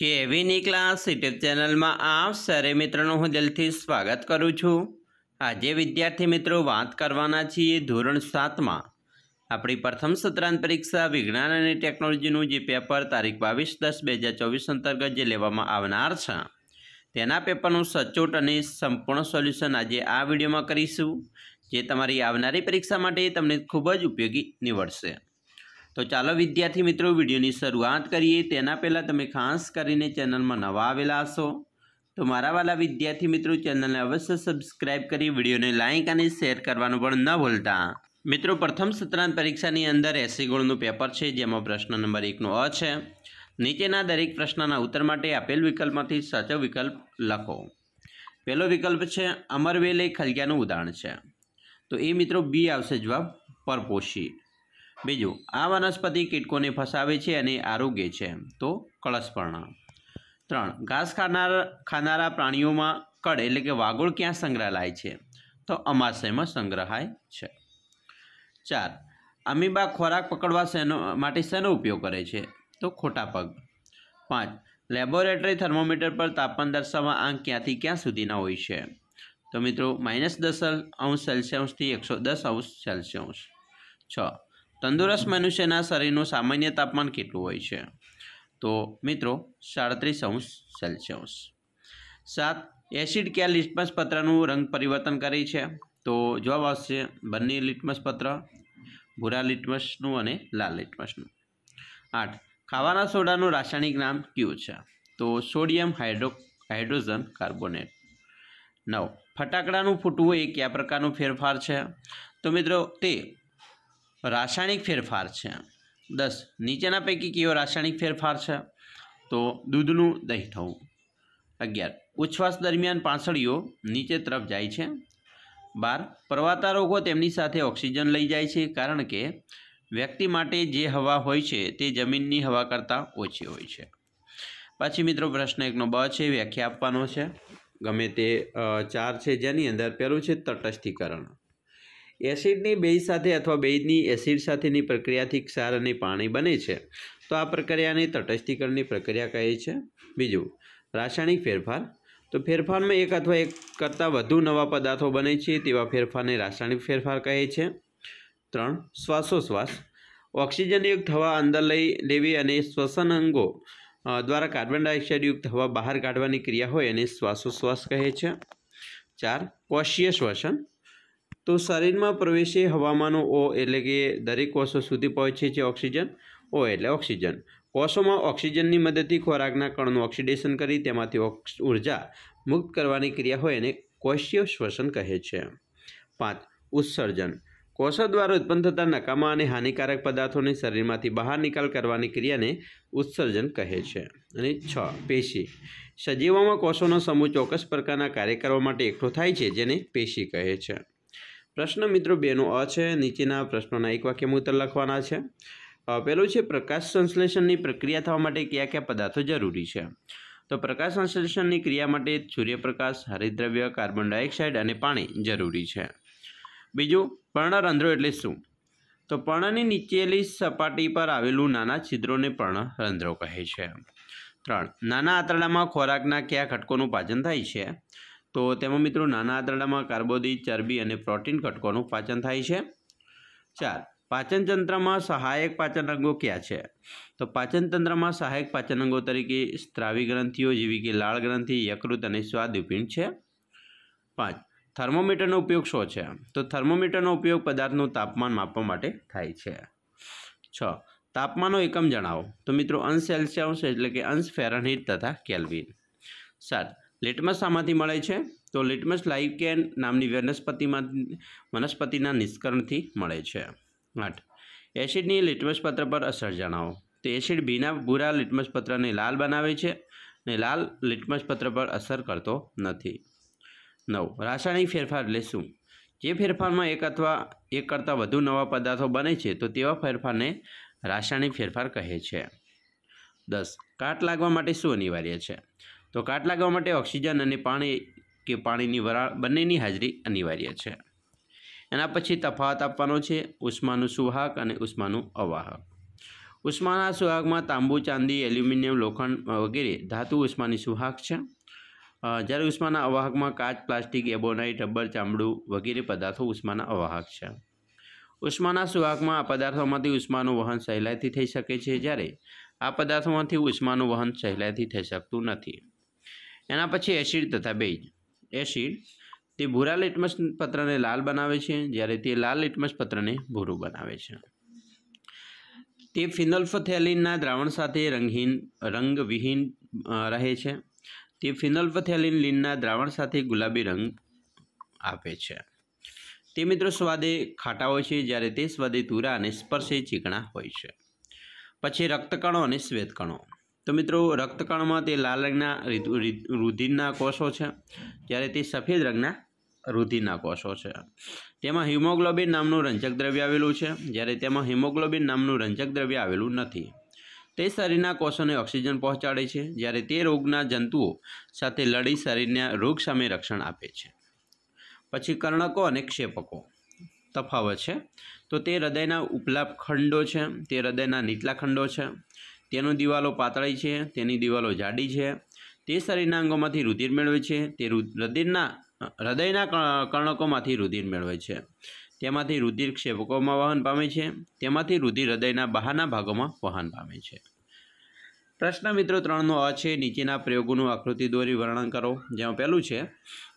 કેવીની class YouTube ચેનલમાં આપ સરે મિત્રોનું હું દિલથી સ્વાગત કરું છું આજે વિદ્યાર્થી મિત્રો વાત કરવાના છીએ ધોરણ સાતમાં આપણી પ્રથમ સત્રાંત પરીક્ષા વિજ્ઞાન અને ટેકનોલોજીનું જે પેપર તારીખ બાવીસ દસ બે હજાર ચોવીસ અંતર્ગત જે લેવામાં આવનાર છે તેના પેપરનું સચોટ અને સંપૂર્ણ સોલ્યુશન આજે આ વિડીયોમાં કરીશું જે તમારી આવનારી પરીક્ષા માટે તમને ખૂબ જ ઉપયોગી નીવડશે તો ચાલો વિદ્યાર્થી મિત્રો વિડીયોની શરૂઆત કરીએ તેના પહેલાં તમે ખાસ કરીને ચેનલમાં નવા આવેલા હશો તો મારા વાલા વિદ્યાર્થી મિત્રો ચેનલને અવશ્ય સબસ્ક્રાઇબ કરી વિડીયોને લાઇક અને શેર કરવાનું પણ ન ભૂલતા મિત્રો પ્રથમ સત્રાંત પરીક્ષાની અંદર એસી ગુણનું પેપર છે જેમાં પ્રશ્ન નંબર એકનો અ છે નીચેના દરેક પ્રશ્નના ઉત્તર માટે આપેલ વિકલ્પમાંથી સાચો વિકલ્પ લખો પહેલો વિકલ્પ છે અમરવેલ એ ખલગ્યાનું ઉદાહરણ છે તો એ મિત્રો બી આવશે જવાબ પરપોશી બીજું આ વનસ્પતિ કીટકોને ફસાવે છે અને આરોગ્ય છે તો કળશપર્ણા ત્રણ ઘાસ ખાનાર ખાનારા પ્રાણીઓમાં કડ એટલે કે વાગોળ ક્યાં સંગ્રહાય છે તો અમાશયમાં સંગ્રહાય છે ચાર અમીબા ખોરાક પકડવા શેનો માટે શેનો ઉપયોગ કરે છે તો ખોટા પગ પાંચ લેબોરેટરી થર્મોમીટર પર તાપમાન દર્શાવવા આંક ક્યાંથી ક્યાં સુધીના હોય છે તો મિત્રો માઇનસ દસ અંશ સેલ્સિયસથી એકસો દસ અંશ સેલ્સિયસ છ તંદુરસ્ત મનુષ્યના શરીરનું સામાન્ય તાપમાન કેટલું હોય છે તો મિત્રો સાડત્રીસ અંશ સેલ્સિયસ સાત એસિડ કયા લિટમસ પત્રનું રંગ પરિવર્તન કરે છે તો જવાબ આવશે બંને લિટમસ પત્ર ભૂરા લિટમસનું અને લાલ લિટમસનું આઠ ખાવાના સોડાનું રાસાયણિક નામ કયું છે તો સોડિયમ હાઇડ્રો હાઇડ્રોજન કાર્બોનેટ નવ ફટાકડાનું ફૂટવું એ કયા પ્રકારનું ફેરફાર છે તો મિત્રો તે રાસાયણિક ફેરફાર છે દસ નીચેના પૈકી કયો રાસાયણિક ફેરફાર છે તો દૂધનું દહીં થવું અગિયાર ઉચ્છવાસ દરમિયાન પાંસળીઓ નીચે તરફ જાય છે બાર પર્વતારોહકો તેમની સાથે ઓક્સિજન લઈ જાય છે કારણ કે વ્યક્તિ માટે જે હવા હોય છે તે જમીનની હવા કરતાં ઓછી હોય છે પછી મિત્રો પ્રશ્ન એકનો બ છે વ્યાખ્યા આપવાનો છે ગમે તે ચાર છે જેની અંદર પહેલું છે તટસ્થીકરણ એસિડની બેઝ સાથે અથવા બેઝની એસિડ સાથેની પ્રક્રિયાથી ક્ષાર અને પાણી બને છે તો આ પ્રક્રિયાને તટસ્થીકરણની પ્રક્રિયા કહે છે બીજું રાસાયણિક ફેરફાર તો ફેરફારમાં એક અથવા એક કરતાં વધુ નવા પદાર્થો બને છે તેવા ફેરફારને રાસાયણિક ફેરફાર કહે છે ત્રણ શ્વાસોશ્વાસ ઓક્સિજનયુક્ત હવા અંદર લઈ લેવી અને શ્વસન અંગો દ્વારા કાર્બન ડાયોક્સાઇડયુક્ત હવા બહાર કાઢવાની ક્રિયા હોય એને શ્વાસોશ્વાસ કહે છે ચાર કોષીય શ્વસન તો શરીરમાં પ્રવેશે હવામાંનો ઓ એટલે કે દરેક કોષો સુધી પહોંચે છે ઓક્સિજન ઓ એટલે ઓક્સિજન કોષોમાં ઓક્સિજનની મદદથી ખોરાકના કણનું ઓક્સિડેશન કરી તેમાંથી ઉર્જા મુક્ત કરવાની ક્રિયા હોય એને કોષીય શ્વસન કહે છે પાંચ ઉત્સર્જન કોષો દ્વારા ઉત્પન્ન થતા નકામા અને હાનિકારક પદાર્થોને શરીરમાંથી બહાર નિકાલ કરવાની ક્રિયાને ઉત્સર્જન કહે છે અને છ પેશી સજીવોમાં કોષોનો સમૂહ ચોક્કસ પ્રકારના કાર્ય કરવા માટે એકઠો થાય છે જેને પેશી કહે છે પ્રશ્ન મિત્રો બેનો અ છે નીચેના પ્રશ્નોના એક વાક્ય ઉત્તર લખવાના છે પહેલું છે પ્રકાશ સંશ્લેષણની પ્રક્રિયા થવા માટે કયા કયા પદાર્થો જરૂરી છે તો પ્રકાશ સંશ્લેષણની ક્રિયા માટે સૂર્યપ્રકાશ હરિદ્રવ્ય કાર્બન ડાયોક્સાઇડ અને પાણી જરૂરી છે બીજું પર્ણરંધ્રો એટલે શું તો પર્ણની નીચેલી સપાટી પર આવેલું નાના છિદ્રોને પર્ણરંધ્રો કહે છે ત્રણ નાના આંતરડામાં ખોરાકના કયા ઘટકોનું પાચન થાય છે તો તેમાં મિત્રો નાના આંતરડામાં કાર્બોદિત ચરબી અને પ્રોટીન ઘટકોનું પાચન થાય છે ચાર પાચનતંત્રમાં સહાયક પાચન અંગો ક્યાં છે તો પાચનતંત્રમાં સહાયક પાચન અંગો તરીકે સ્ત્રાવી ગ્રંથિઓ જેવી કે લાળ ગ્રંથિ યકૃત અને સ્વાદુપિંડ છે પાંચ થર્મોમીટરનો ઉપયોગ શું છે તો થર્મોમીટરનો ઉપયોગ પદાર્થનું તાપમાન માપવા માટે થાય છે છ તાપમાનનો એકમ જણાવો તો મિત્રો અંશ સેલ્સિયસ એટલે કે અંશ ફેરનહીટ તથા કેલ્વિન સાત લિટમસ આમાંથી મળે છે તો લિટમસ કેન નામની વનસ્પતિમાં વનસ્પતિના નિષ્કરણથી મળે છે આઠ એસિડની લિટમસ પત્ર પર અસર જણાવો તો એસિડ ભીના ભૂરા લિટમસ પત્રને લાલ બનાવે છે ને લાલ લિટમસ પત્ર પર અસર કરતો નથી નવ રાસાયણિક ફેરફાર લેશું જે ફેરફારમાં એક અથવા એક કરતાં વધુ નવા પદાર્થો બને છે તો તેવા ફેરફારને રાસાયણિક ફેરફાર કહે છે દસ કાટ લાગવા માટે શું અનિવાર્ય છે તો કાટ લાગવા માટે ઓક્સિજન અને પાણી કે પાણીની વરાળ બંનેની હાજરી અનિવાર્ય છે એના પછી તફાવત આપવાનો છે ઉષ્માનું સુવાહક અને ઉષ્માનું અવાહક ઉષ્માના સુવાહકમાં તાંબુ ચાંદી એલ્યુમિનિયમ લોખંડ વગેરે ધાતુ ઉષ્માની સુવાહક છે જ્યારે ઉષ્માના અવાહકમાં કાચ પ્લાસ્ટિક એબોનાઇટ રબર ચામડું વગેરે પદાર્થો ઉષ્માના અવાહક છે ઉષ્માના સુવાહકમાં આ પદાર્થોમાંથી ઉષ્માનું વહન સહેલાઈથી થઈ શકે છે જ્યારે આ પદાર્થોમાંથી ઉષ્માનું વહન સહેલાઈથી થઈ શકતું નથી એના પછી એસિડ તથા બેઝ એસિડ તે ભૂરા લિટમસ પત્રને લાલ બનાવે છે જ્યારે તે લાલ લિટમસ પત્રને ભૂરું બનાવે છે તે ફિનોલ્ફથેલિનના દ્રાવણ સાથે રંગહીન રંગવિહીન રહે છે તે ફિનોલ્ફથેલિન લીનના દ્રાવણ સાથે ગુલાબી રંગ આપે છે તે મિત્રો સ્વાદે ખાટા હોય છે જ્યારે તે સ્વાદે તુરા અને સ્પર્શે ચીકણા હોય છે પછી રક્તકણો અને શ્વેતકણો તો મિત્રો રક્તકણમાં તે લાલ રંગના રુધિરના કોષો છે જ્યારે તે સફેદ રંગના રુધિરના કોષો છે તેમાં હિમોગ્લોબિન નામનું રંજક દ્રવ્ય આવેલું છે જ્યારે તેમાં હિમોગ્લોબિન નામનું રંજક દ્રવ્ય આવેલું નથી તે શરીરના કોષોને ઓક્સિજન પહોંચાડે છે જ્યારે તે રોગના જંતુઓ સાથે લડી શરીરના રોગ સામે રક્ષણ આપે છે પછી કર્ણકો અને ક્ષેપકો તફાવત છે તો તે હૃદયના ઉપલા ખંડો છે તે હૃદયના નીચલા ખંડો છે તેનો દિવાલો પાતળી છે તેની દિવાલો જાડી છે તે શરીરના અંગોમાંથી રુધિર મેળવે છે તે રુધિરના હૃદયના કર્ણકોમાંથી રુધિર મેળવે છે તેમાંથી રુધિર ક્ષેપકોમાં વહન પામે છે તેમાંથી રુધિર હૃદયના બહારના ભાગોમાં વહન પામે છે પ્રશ્ન મિત્રો ત્રણનો અ છે નીચેના પ્રયોગોનું આકૃતિ દોરી વર્ણન કરો જેમાં પહેલું છે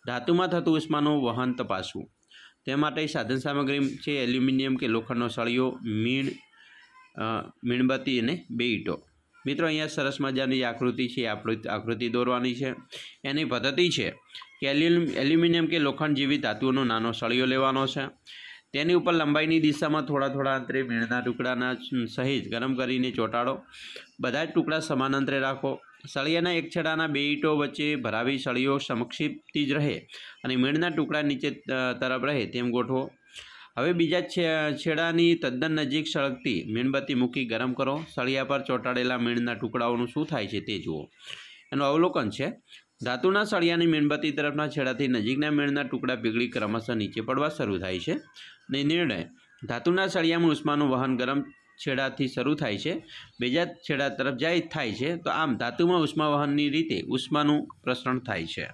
ધાતુમાં થતું ઉષ્માનું વહન તપાસવું તે માટે સાધન સામગ્રી છે એલ્યુમિનિયમ કે લોખંડનો સળિયો મીણ મીણબત્તી અને બે ઈંટો મિત્રો અહીંયા સરસ મજાની જે આકૃતિ છે આકૃતિ દોરવાની છે એની પદ્ધતિ છે કે એલ્યુમિનિયમ કે લોખંડ જેવી ધાતુઓનો નાનો સળિયો લેવાનો છે તેની ઉપર લંબાઈની દિશામાં થોડા થોડા અંતરે મીણના ટુકડાના સહેજ ગરમ કરીને ચોંટાડો બધા જ ટુકડા સમાનાંતરે રાખો સળિયાના એક છેડાના બે ઈંટો વચ્ચે ભરાવી સળીઓ સમક્ષિપ્તિ જ રહે અને મીણના ટુકડા નીચે તરફ રહે તેમ ગોઠવો હવે બીજા છેડાની તદ્દન નજીક સળગતી મીણબત્તી મૂકી ગરમ કરો સળિયા પર ચોંટાડેલા મીણના ટુકડાઓનું શું થાય છે તે જુઓ એનું અવલોકન છે ધાતુના સળિયાની મીણબત્તી તરફના છેડાથી નજીકના મીણના ટુકડા પીગળી ક્રમશઃ નીચે પડવા શરૂ થાય છે ને નિર્ણય ધાતુના સળિયામાં ઉષ્માનું વહન ગરમ છેડાથી શરૂ થાય છે બીજા છેડા તરફ જાય થાય છે તો આમ ધાતુમાં ઉષ્મા વહનની રીતે ઉષ્માનું પ્રસરણ થાય છે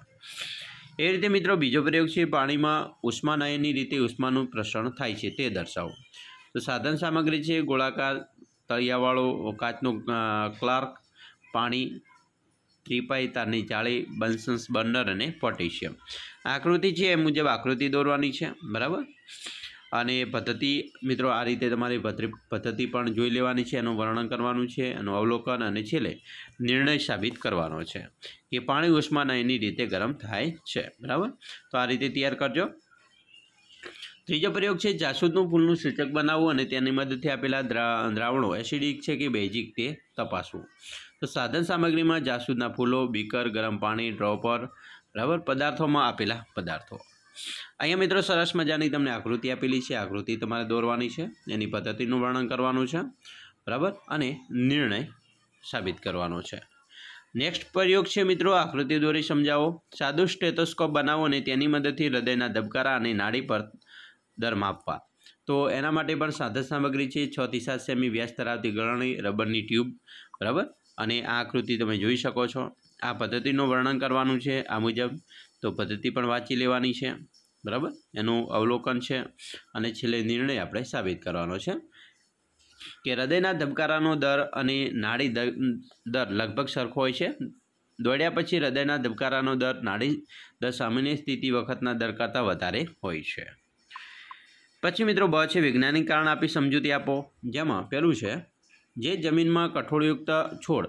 એ રીતે મિત્રો બીજો પ્રયોગ છે પાણીમાં ઉષ્માનયનની રીતે ઉષ્માનું પ્રસરણ થાય છે તે દર્શાવો તો સાધન સામગ્રી છે ગોળાકાર તળિયાવાળો કાચનો ક્લાર્ક પાણી ત્રિપાઈ તારની જાળી બન્સન્સ બર્નર અને પોટેશિયમ આકૃતિ છે એ મુજબ આકૃતિ દોરવાની છે બરાબર અને પદ્ધતિ મિત્રો આ રીતે તમારે પદ્ધતિ પણ જોઈ લેવાની છે એનું વર્ણન કરવાનું છે એનું અવલોકન અને છેલ્લે નિર્ણય સાબિત કરવાનો છે કે પાણી ઉષ્મા એની રીતે ગરમ થાય છે બરાબર તો આ રીતે તૈયાર કરજો ત્રીજો પ્રયોગ છે જાસૂદનું ફૂલનું સૂચક બનાવવું અને તેની મદદથી આપેલા દ્રાવણો એસિડિક છે કે બેઝિક તે તપાસવું તો સાધન સામગ્રીમાં જાસૂદના ફૂલો બીકર ગરમ પાણી ડ્રોપર બરાબર પદાર્થોમાં આપેલા પદાર્થો અહીંયા મિત્રો સરસ મજાની તમને આકૃતિ આપેલી છે આકૃતિ તમારે દોરવાની છે એની પદ્ધતિનું વર્ણન કરવાનું છે બરાબર અને નિર્ણય સાબિત કરવાનો છે નેક્સ્ટ પ્રયોગ છે મિત્રો આકૃતિ દોરી સમજાવો સાદું સ્ટેથોસ્કોપ બનાવો અને તેની મદદથી હૃદયના ધબકારા અને નાડી પર દર માપવા તો એના માટે પણ સાધન સામગ્રી છે છથી સાત સેમી વ્યાસ ધરાવતી ગળણી રબરની ટ્યુબ બરાબર અને આ આકૃતિ તમે જોઈ શકો છો આ પદ્ધતિનું વર્ણન કરવાનું છે આ મુજબ તો પદ્ધતિ પણ વાંચી લેવાની છે બરાબર એનું અવલોકન છે અને છેલ્લે નિર્ણય આપણે સાબિત કરવાનો છે કે હૃદયના ધબકારાનો દર અને નાડી દર લગભગ સરખો હોય છે દોડ્યા પછી હૃદયના ધબકારાનો દર નાડી દર સામાન્ય સ્થિતિ વખતના દર કરતાં વધારે હોય છે પછી મિત્રો બ છે વૈજ્ઞાનિક કારણ આપી સમજૂતી આપો જેમાં પેલું છે જે જમીનમાં કઠોળયુક્ત છોડ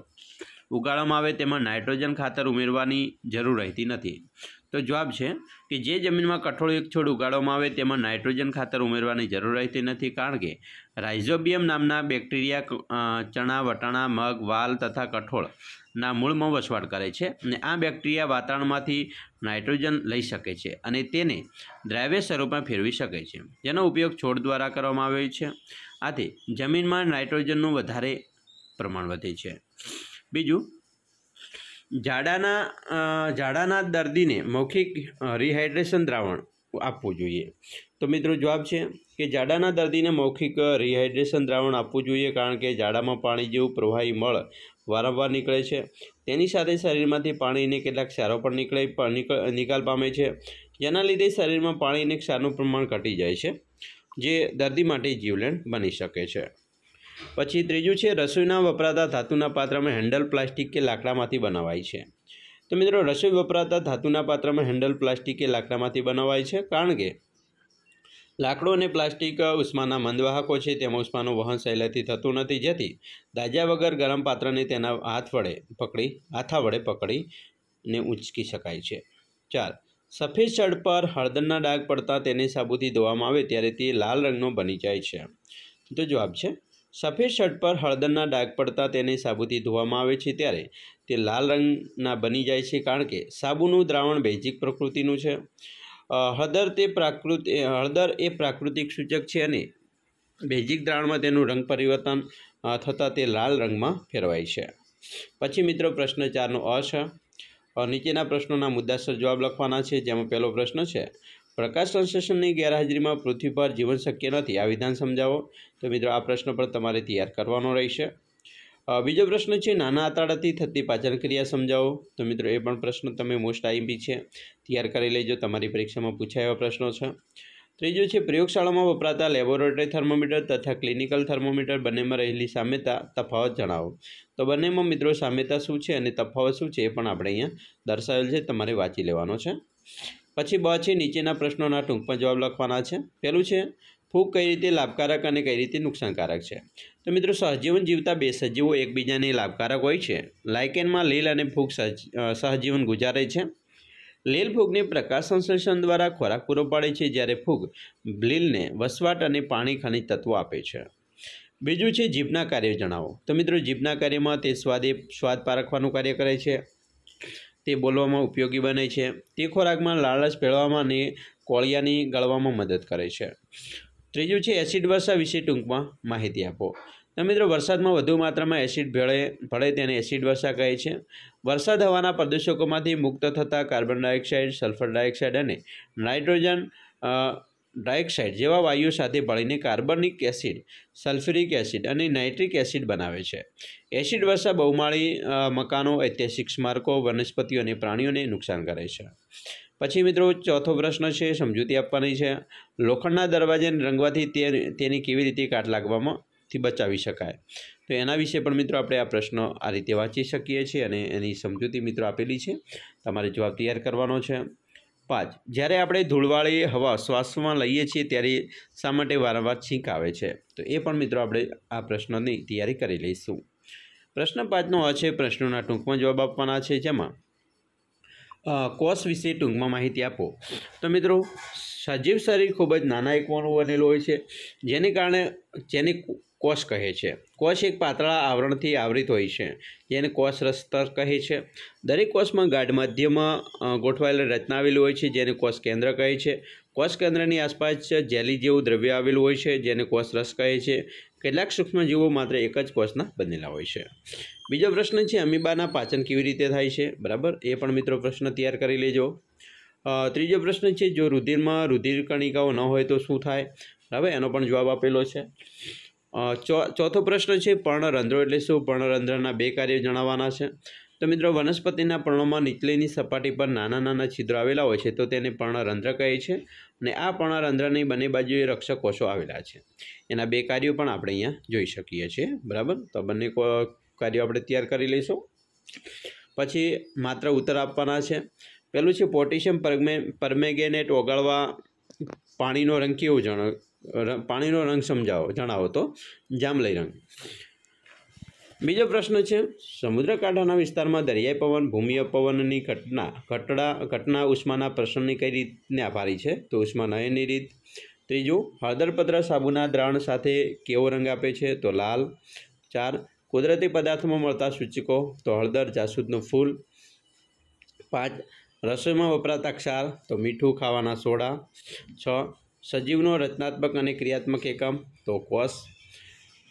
ઉગાડવામાં આવે તેમાં નાઇટ્રોજન ખાતર ઉમેરવાની જરૂર રહેતી નથી તો જવાબ છે કે જે જમીનમાં કઠોળ એક છોડ ઉગાડવામાં આવે તેમાં નાઇટ્રોજન ખાતર ઉમેરવાની જરૂર રહેતી નથી કારણ કે રાઇઝોબિયમ નામના બેક્ટેરિયા ચણા વટાણા મગ વાલ તથા કઠોળના મૂળમાં વસવાટ કરે છે અને આ બેક્ટેરિયા વાતાવરણમાંથી નાઇટ્રોજન લઈ શકે છે અને તેને દ્રાવ્ય સ્વરૂપમાં ફેરવી શકે છે જેનો ઉપયોગ છોડ દ્વારા કરવામાં આવ્યો છે આથી જમીનમાં નાઇટ્રોજનનું વધારે પ્રમાણ વધે છે બીજું ઝાડાના ઝાડાના દર્દીને મૌખિક રિહાઇડ્રેશન દ્રાવણ આપવું જોઈએ તો મિત્રો જવાબ છે કે ઝાડાના દર્દીને મૌખિક રિહાઇડ્રેશન દ્રાવણ આપવું જોઈએ કારણ કે ઝાડામાં પાણી જેવું પ્રવાહી મળ વારંવાર નીકળે છે તેની સાથે શરીરમાંથી પાણીને કેટલાક ક્ષારો પણ નીકળે નિકાલ પામે છે જેના લીધે શરીરમાં પાણીને ક્ષારનું પ્રમાણ ઘટી જાય છે જે દર્દી માટે જીવલેણ બની શકે છે પછી ત્રીજું છે રસોઈના વપરાતા ધાતુના પાત્રમાં હેન્ડલ પ્લાસ્ટિક કે લાકડામાંથી બનાવાય છે તો મિત્રો રસોઈ વપરાતા ધાતુના પાત્રમાં હેન્ડલ પ્લાસ્ટિક કે લાકડામાંથી બનાવાય છે કારણ કે લાકડો અને પ્લાસ્ટિક ઉષ્માના મંદવાહકો છે તેમાં ઉષ્માનું વહન સહેલાઈથી થતું નથી જેથી દાજા વગર ગરમ પાત્રને તેના હાથ વડે પકડી હાથા વડે પકડીને ને ઉંચકી શકાય છે ચાર સફેદ શર્ટ પર હળદરના ડાઘ પડતા તેને સાબુથી ધોવામાં આવે ત્યારે તે લાલ રંગનો બની જાય છે તો જવાબ છે સફેદ શર્ટ પર હળદરના ડાઘ પડતા તેને સાબુથી ધોવામાં આવે છે ત્યારે તે લાલ રંગના બની જાય છે કારણ કે સાબુનું દ્રાવણ બેઝિક પ્રકૃતિનું છે હળદર તે પ્રાકૃતિ હળદર એ પ્રાકૃતિક સૂચક છે અને બેઝિક દ્રાવણમાં તેનું રંગ પરિવર્તન થતાં તે લાલ રંગમાં ફેરવાય છે પછી મિત્રો પ્રશ્ન ચારનો અ છે નીચેના પ્રશ્નોના મુદ્દાસર જવાબ લખવાના છે જેમાં પહેલો પ્રશ્ન છે પ્રકાશ સંશ્લેષણની ગેરહાજરીમાં પૃથ્વી પર જીવન શક્ય નથી આ વિધાન સમજાવો તો મિત્રો આ પ્રશ્ન પણ તમારે તૈયાર કરવાનો રહેશે બીજો પ્રશ્ન છે નાના આતાડાથી થતી પાચન ક્રિયા સમજાવો તો મિત્રો એ પણ પ્રશ્ન તમે મોસ્ટ આઈમ્પી છે તૈયાર કરી લેજો તમારી પરીક્ષામાં પૂછાય એવા પ્રશ્નો છે ત્રીજો છે પ્રયોગશાળામાં વપરાતા લેબોરેટરી થર્મોમીટર તથા ક્લિનિકલ થર્મોમીટર બંનેમાં રહેલી સામ્યતા તફાવત જણાવો તો બંનેમાં મિત્રો સામ્યતા શું છે અને તફાવત શું છે એ પણ આપણે અહીંયા દર્શાવેલ છે તમારે વાંચી લેવાનો છે પછી બ છે નીચેના પ્રશ્નોના ટૂંકમાં જવાબ લખવાના છે પહેલું છે ફૂગ કઈ રીતે લાભકારક અને કઈ રીતે નુકસાનકારક છે તો મિત્રો સહજીવન જીવતા બે સજીવો એકબીજાને લાભકારક હોય છે લાયકેનમાં લીલ અને ફૂગ સહજીવન ગુજારે છે લીલ ફૂગને પ્રકાશ સંશ્લેષણ દ્વારા ખોરાક પૂરો પાડે છે જ્યારે ફૂગ લીલને વસવાટ અને પાણી ખનિજ તત્વો આપે છે બીજું છે જીભના કાર્ય જણાવો તો મિત્રો જીભના કાર્યમાં તે સ્વાદે સ્વાદ પારખવાનું કાર્ય કરે છે તે બોલવામાં ઉપયોગી બને છે તે ખોરાકમાં લાલચ ફેળવામાં અને કોળિયાની ગળવામાં મદદ કરે છે ત્રીજું છે એસિડ વર્ષા વિશે ટૂંકમાં માહિતી આપો તો મિત્રો વરસાદમાં વધુ માત્રામાં એસિડ ભેળે ભળે તેને એસિડ વર્ષા કહે છે વરસાદ હવાના પ્રદૂષકોમાંથી મુક્ત થતા કાર્બન ડાયોક્સાઇડ સલ્ફર ડાયોક્સાઇડ અને નાઇટ્રોજન ડાયોક્સાઇડ જેવા વાયુઓ સાથે ભળીને કાર્બનિક એસિડ સલ્ફ્યુરિક એસિડ અને નાઇટ્રિક એસિડ બનાવે છે એસિડ વર્ષા બહુમાળી મકાનો ઐતિહાસિક સ્મારકો વનસ્પતિઓ અને પ્રાણીઓને નુકસાન કરે છે પછી મિત્રો ચોથો પ્રશ્ન છે સમજૂતી આપવાની છે લોખંડના દરવાજાને રંગવાથી તેની કેવી રીતે કાટ લાગવામાંથી બચાવી શકાય તો એના વિશે પણ મિત્રો આપણે આ પ્રશ્નો આ રીતે વાંચી શકીએ છીએ અને એની સમજૂતી મિત્રો આપેલી છે તમારે જવાબ તૈયાર કરવાનો છે પાંચ જ્યારે આપણે ધૂળવાળી હવા શ્વાસમાં લઈએ છીએ ત્યારે શા માટે વારંવાર છીંક આવે છે તો એ પણ મિત્રો આપણે આ પ્રશ્નની તૈયારી કરી લઈશું પ્રશ્ન પાંચનો આ છે પ્રશ્નોના ટૂંકમાં જવાબ આપવાના છે જેમાં કોષ વિશે ટૂંકમાં માહિતી આપો તો મિત્રો સજીવ શરીર ખૂબ જ નાના એકવાનું બનેલું હોય છે જેને કારણે જેને કોષ કહે છે કોષ એક પાતળા આવરણથી આવરિત હોય છે જેને કોષ રસ્તર કહે છે દરેક કોષમાં ગાઢ મધ્યમાં ગોઠવાયેલ રચના આવેલી હોય છે જેને કોષ કેન્દ્ર કહે છે કોષ કેન્દ્રની આસપાસ જેલી જેવું દ્રવ્ય આવેલું હોય છે જેને કોષ રસ કહે છે કેટલાક સૂક્ષ્મજીવો માત્ર એક જ કોષના બનેલા હોય છે બીજો પ્રશ્ન છે અમીબાના પાચન કેવી રીતે થાય છે બરાબર એ પણ મિત્રો પ્રશ્ન તૈયાર કરી લેજો ત્રીજો પ્રશ્ન છે જો રુધિરમાં રુધિર કણિકાઓ ન હોય તો શું થાય બરાબર એનો પણ જવાબ આપેલો છે ચોથો પ્રશ્ન છે પર્ણરંધ્રો એટલે શું પર્ણરંધ્રના બે કાર્યો જણાવવાના છે તો મિત્રો વનસ્પતિના પર્ણોમાં નીચલેની સપાટી પર નાના નાના છિદ્રો આવેલા હોય છે તો તેને પર્ણરંધ્ર કહે છે અને આ પર્ણરંધ્રની બંને બાજુએ રક્ષક કોષો આવેલા છે એના બે કાર્યો પણ આપણે અહીંયા જોઈ શકીએ છીએ બરાબર તો બંને કાર્યો આપણે તૈયાર કરી લઈશું પછી માત્ર ઉત્તર આપવાના છે પહેલું છે પોટેશિયમ પરમે પરમેગેનેટ ઓગાળવા પાણીનો રંગ કેવો જણાવ પાણીનો રંગ સમજાવો જણાવો તો જાંબલી રંગ બીજો પ્રશ્ન છે સમુદ્રકાંઠાના વિસ્તારમાં દરિયાઈ પવન ભૂમિય પવનની ઘટના ઘટડા ઘટના ઉષ્માના પ્રસરણની કઈ રીતને આભારી છે તો ઉષ્મા નયનની રીત ત્રીજું હળદરપત્ર સાબુના દ્રાણ સાથે કેવો રંગ આપે છે તો લાલ ચાર કુદરતી પદાર્થમાં મળતા સૂચકો તો હળદર જાસૂદનું ફૂલ પાંચ રસોઈમાં વપરાતા ક્ષાર તો મીઠું ખાવાના સોડા છ સજીવનો રચનાત્મક અને ક્રિયાત્મક એકમ તો કોષ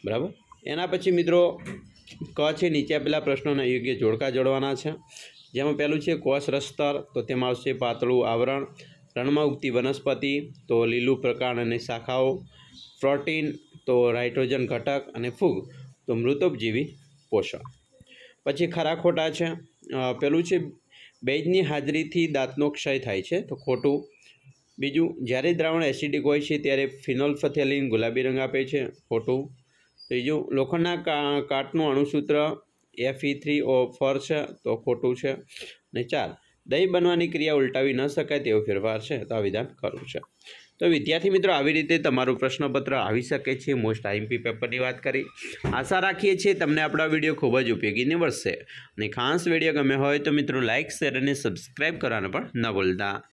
બરાબર એના પછી મિત્રો ક છે નીચે આપેલા પ્રશ્નોના યોગ્ય જોડકા જોડવાના છે જેમાં પહેલું છે કોષ રસ્તર તો તેમાં આવશે પાતળું આવરણ રણમાં ઉગતી વનસ્પતિ તો લીલું પ્રકાંડ અને શાખાઓ પ્રોટીન તો નાઇટ્રોજન ઘટક અને ફૂગ તો મૃતોપજીવી પોષણ પછી ખરા ખોટા છે પેલું છે બેજની હાજરીથી દાંતનો ક્ષય થાય છે તો ખોટું બીજું જ્યારે દ્રાવણ એસિડિક હોય છે ત્યારે ફિનોલ્ફથેલિન ગુલાબી રંગ આપે છે ખોટું ત્રીજું લોખંડના કાટનું અણુસૂત્ર એફ ઈ થ્રી ઓ ફર છે તો ખોટું છે અને ચાર દહીં બનવાની ક્રિયા ઉલટાવી ન શકાય તેવો ફેરફાર છે તો આ વિધાન કરવું છે તો વિદ્યાર્થી મિત્રો આવી રીતે તમારું પ્રશ્નપત્ર આવી શકે છે મોસ્ટ આઈમપી પેપરની વાત કરી આશા રાખીએ છીએ તમને આપણો વિડીયો ખૂબ જ ઉપયોગી નીવડશે અને ખાસ વિડીયો ગમે હોય તો મિત્રો લાઇક શેર અને સબસ્ક્રાઈબ કરવાનું પણ ન ભૂલતા